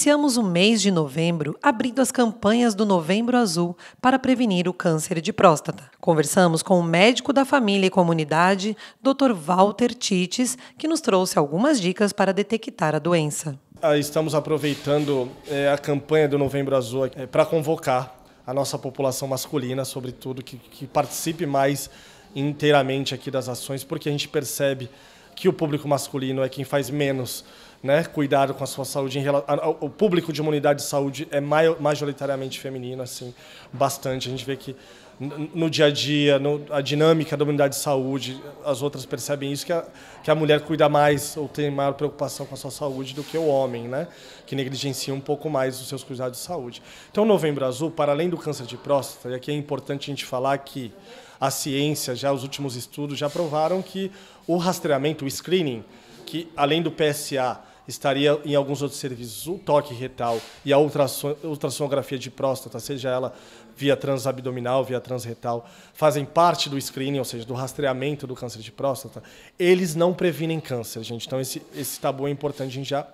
Iniciamos o mês de novembro abrindo as campanhas do Novembro Azul para prevenir o câncer de próstata. Conversamos com o médico da família e comunidade, Dr. Walter Tites, que nos trouxe algumas dicas para detectar a doença. Ah, estamos aproveitando eh, a campanha do Novembro Azul eh, para convocar a nossa população masculina, sobretudo, que, que participe mais inteiramente aqui das ações, porque a gente percebe que o público masculino é quem faz menos né, cuidado com a sua saúde. Em relação, o público de uma unidade de saúde é majoritariamente feminino, assim, bastante. A gente vê que no dia a dia, no, a dinâmica da unidade de saúde, as outras percebem isso, que a, que a mulher cuida mais ou tem maior preocupação com a sua saúde do que o homem, né? que negligencia um pouco mais os seus cuidados de saúde. Então, Novembro Azul, para além do câncer de próstata, e aqui é importante a gente falar que a ciência, já os últimos estudos, já provaram que o rastreamento, o screening, que além do PSA, estaria em alguns outros serviços o toque retal e a ultrassonografia de próstata, seja ela via transabdominal, via transretal, fazem parte do screening, ou seja, do rastreamento do câncer de próstata, eles não previnem câncer, gente. Então, esse, esse tabu é importante a gente já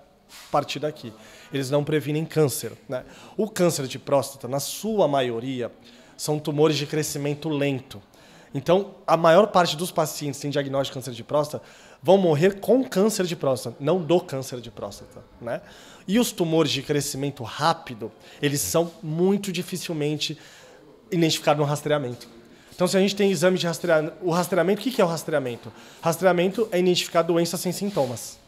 partir daqui. Eles não previnem câncer. Né? O câncer de próstata, na sua maioria, são tumores de crescimento lento. Então, a maior parte dos pacientes em diagnóstico de câncer de próstata vão morrer com câncer de próstata, não do câncer de próstata, né? E os tumores de crescimento rápido, eles são muito dificilmente identificados no rastreamento. Então, se a gente tem exame de rastreamento, o rastreamento, o que é o rastreamento? Rastreamento é identificar doença sem sintomas,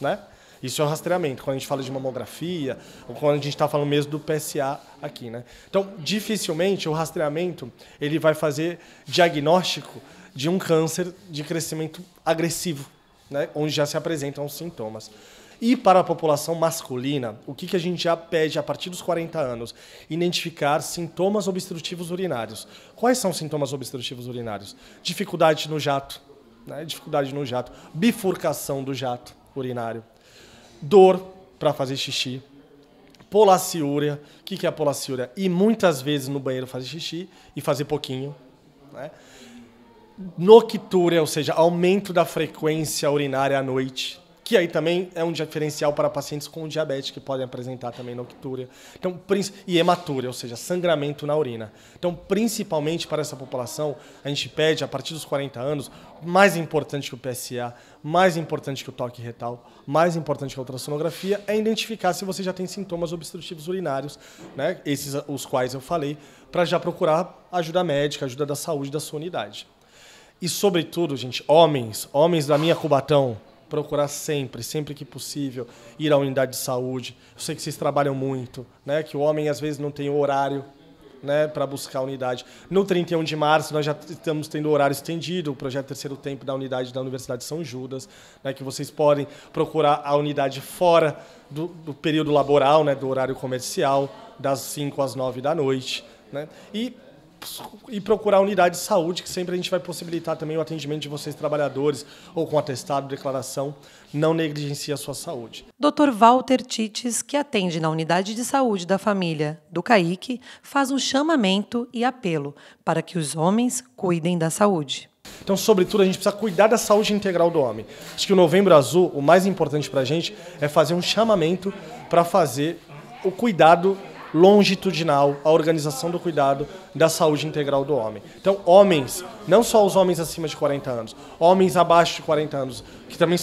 né? Isso é o rastreamento. Quando a gente fala de mamografia, ou quando a gente está falando mesmo do PSA aqui, né? Então, dificilmente o rastreamento ele vai fazer diagnóstico de um câncer de crescimento agressivo, né? Onde já se apresentam sintomas. E para a população masculina, o que, que a gente já pede a partir dos 40 anos? Identificar sintomas obstrutivos urinários. Quais são os sintomas obstrutivos urinários? Dificuldade no jato, né? dificuldade no jato, bifurcação do jato urinário, dor para fazer xixi, polaciúria. O que, que é a polaciúria? E muitas vezes no banheiro fazer xixi e fazer pouquinho. Né? Noctúria, ou seja, aumento da frequência urinária à noite que aí também é um diferencial para pacientes com diabetes que podem apresentar também noctúria então, e hematúria, ou seja, sangramento na urina. Então, principalmente para essa população, a gente pede, a partir dos 40 anos, mais importante que o PSA, mais importante que o toque retal, mais importante que a ultrassonografia, é identificar se você já tem sintomas obstrutivos urinários, né? esses os quais eu falei, para já procurar ajuda médica, ajuda da saúde da sua unidade. E, sobretudo, gente, homens, homens da minha Cubatão, procurar sempre, sempre que possível, ir à unidade de saúde. Eu sei que vocês trabalham muito, né? Que o homem às vezes não tem horário, né, para buscar a unidade. No 31 de março nós já estamos tendo horário estendido, o projeto Terceiro Tempo da unidade da Universidade de São Judas, né, que vocês podem procurar a unidade fora do, do período laboral, né, do horário comercial, das 5 às 9 da noite, né? E e procurar a unidade de saúde, que sempre a gente vai possibilitar também o atendimento de vocês, trabalhadores, ou com atestado, declaração. Não negligencie a sua saúde. Dr. Walter Tites, que atende na unidade de saúde da família do CAIC, faz um chamamento e apelo para que os homens cuidem da saúde. Então, sobretudo, a gente precisa cuidar da saúde integral do homem. Acho que o Novembro Azul, o mais importante para a gente, é fazer um chamamento para fazer o cuidado longitudinal à organização do cuidado da saúde integral do homem. Então, homens, não só os homens acima de 40 anos, homens abaixo de 40 anos, que também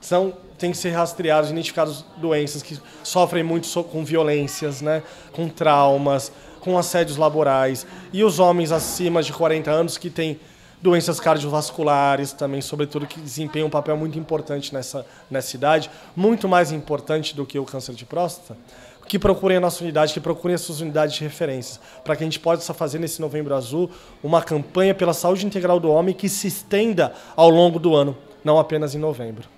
são têm que ser rastreados, identificados doenças que sofrem muito com violências, né, com traumas, com assédios laborais, e os homens acima de 40 anos que têm doenças cardiovasculares também, sobretudo, que desempenham um papel muito importante nessa, nessa idade, muito mais importante do que o câncer de próstata, que procurem a nossa unidade, que procurem as suas unidades de referência, para que a gente possa fazer nesse Novembro Azul uma campanha pela saúde integral do homem que se estenda ao longo do ano, não apenas em novembro.